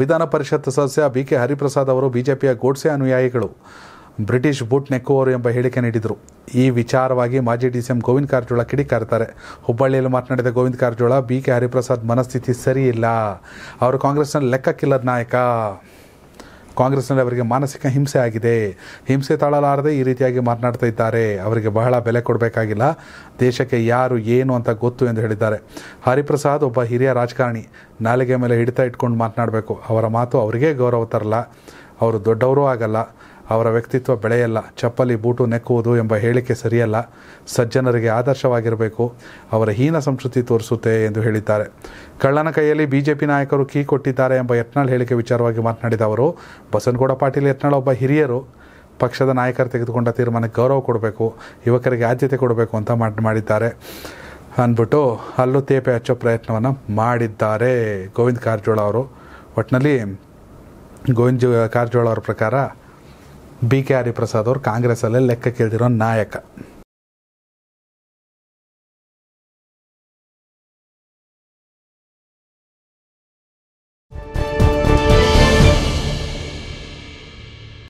ವಿಧಾನ ಪರಿಷತ್ ಸದಸ್ಯ B K Hariprasad ಅವರು ಬಿಜೆಪಿಯ ಗೋಡ್ಸೆ ಅನುಯಾಯಿಗಳು ಬ್ರಿಟಿಷ್ ಬುಟ್ ನೆಕ್ಕುವರು ಎಂಬ ಹೇಳಿಕೆ ನೀಡಿದರು ಈ ವಿಚಾರವಾಗಿ ಮಾಜಿ D C M Govind Karjol ಕಿಡಿಕಾರ್ತಾರೆ ಹುಬ್ಬಳ್ಳಿಯಲ್ಲಿ ಮಾತನಾಡಿದ ಗೋವಿಂದ ಕಾರಜೋಳ ಬಿ ಕೆ ಹರಿಪ್ರಸಾದ್ ಮನಸ್ಥಿತಿ ಸರಿಯಿಲ್ಲ ಅವರು ಕಾಂಗ್ರೆಸ್ನ ಲೆಕ್ಕಕ್ಕಿಲ್ಲದ ನಾಯಕ ಕಾಂಗ್ರೆಸ್ನಲ್ಲಿ ಅವರಿಗೆ ಮಾನಸಿಕ ಹಿಂಸೆ ಆಗಿದೆ ಹಿಂಸೆ ತಾಳಲಾರದೆ ಈ ರೀತಿಯಾಗಿ ಮಾತನಾಡ್ತಾ ಇದ್ದಾರೆ ಅವರಿಗೆ ಬಹಳ ಬೆಲೆ ಕೊಡಬೇಕಾಗಿಲ್ಲ ದೇಶಕ್ಕೆ ಯಾರು ಏನು ಅಂತ ಗೊತ್ತು ಎಂದು ಹೇಳಿದ್ದಾರೆ ಹರಿಪ್ರಸಾದ್ ಒಬ್ಬ ಹಿರಿಯ ರಾಜಕಾರಣಿ ನಾಲಿಗೆ ಮೇಲೆ ಹಿಡಿತ ಇಟ್ಕೊಂಡು ಮಾತನಾಡಬೇಕು ಅವರ ಮಾತು ಅವರಿಗೇ ಗೌರವ ತರಲ್ಲ ಅವರು ದೊಡ್ಡವರೂ ಆಗಲ್ಲ ಅವರ ವ್ಯಕ್ತಿತ್ವ ಬೆಳೆಯಲ್ಲ ಚಪ್ಪಲಿ ಬೂಟು ನೆಕ್ಕುವುದು ಎಂಬ ಹೇಳಿಕೆ ಸರಿಯಲ್ಲ ಸಜ್ಜನರಿಗೆ ಆದರ್ಶವಾಗಿರಬೇಕು ಅವರ ಹೀನ ಸಂಸ್ಕೃತಿ ತೋರಿಸುತ್ತೆ ಎಂದು ಹೇಳಿದ್ದಾರೆ ಕಳ್ಳನ ಕೈಯಲ್ಲಿ ಬಿಜೆಪಿ ನಾಯಕರು ಕೀ ಕೊಟ್ಟಿದ್ದಾರೆ ಎಂಬ ಯತ್ನಾಳ್ ಹೇಳಿಕೆ ವಿಚಾರವಾಗಿ ಮಾತನಾಡಿದ ಅವರು ಬಸನಗೌಡ ಪಾಟೀಲ್ ಯತ್ನಾಳ್ ಒಬ್ಬ ಹಿರಿಯರು ಪಕ್ಷದ ನಾಯಕರು ತೆಗೆದುಕೊಂಡ ತೀರ್ಮಾನಕ್ಕೆ ಗೌರವ ಕೊಡಬೇಕು ಯುವಕರಿಗೆ ಆದ್ಯತೆ ಕೊಡಬೇಕು ಅಂತ ಮಾಡಿದ್ದಾರೆ ಅಂದ್ಬಿಟ್ಟು ಅಲ್ಲೂ ತೇಪೆ ಹಚ್ಚೋ ಪ್ರಯತ್ನವನ್ನು ಮಾಡಿದ್ದಾರೆ ಗೋವಿಂದ ಕಾರಜೋಳ ಅವರು ಒಟ್ಟಿನಲ್ಲಿ ಗೋವಿಂದ ಕಾರಜೋಳ ಅವರ ಪ್ರಕಾರ ಬಿ ಕೆ ಹರಿಪ್ರಸಾದ್ ಅವರು ಅಲ್ಲೇ ಲೆಕ್ಕ ಕೇಳ್ದಿರೋ ನಾಯಕ